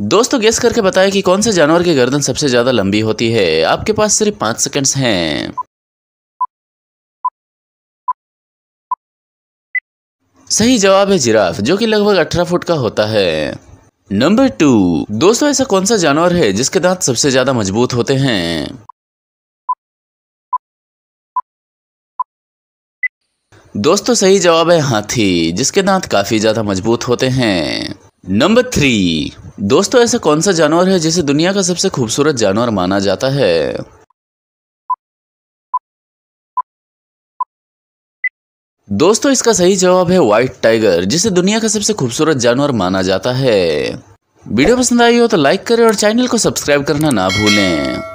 दोस्तों गेस करके बताएं कि कौन से जानवर की गर्दन सबसे ज़्यादा लंबी होती है आपके पास सिर्फ पांच सेकंड्स हैं सही जवाब है जिराफ जो कि लगभग अठारह फुट का होता है नंबर टू दोस्तों ऐसा कौन सा जानवर है जिसके दांत सबसे ज्यादा मजबूत होते हैं दोस्तों सही जवाब है हाथी जिसके दांत काफी ज्यादा मजबूत होते हैं नंबर थ्री दोस्तों ऐसा कौन सा जानवर है जिसे दुनिया का सबसे खूबसूरत जानवर माना जाता है दोस्तों इसका सही जवाब है व्हाइट टाइगर जिसे दुनिया का सबसे खूबसूरत जानवर माना जाता है वीडियो पसंद आई हो तो लाइक करें और चैनल को सब्सक्राइब करना ना भूलें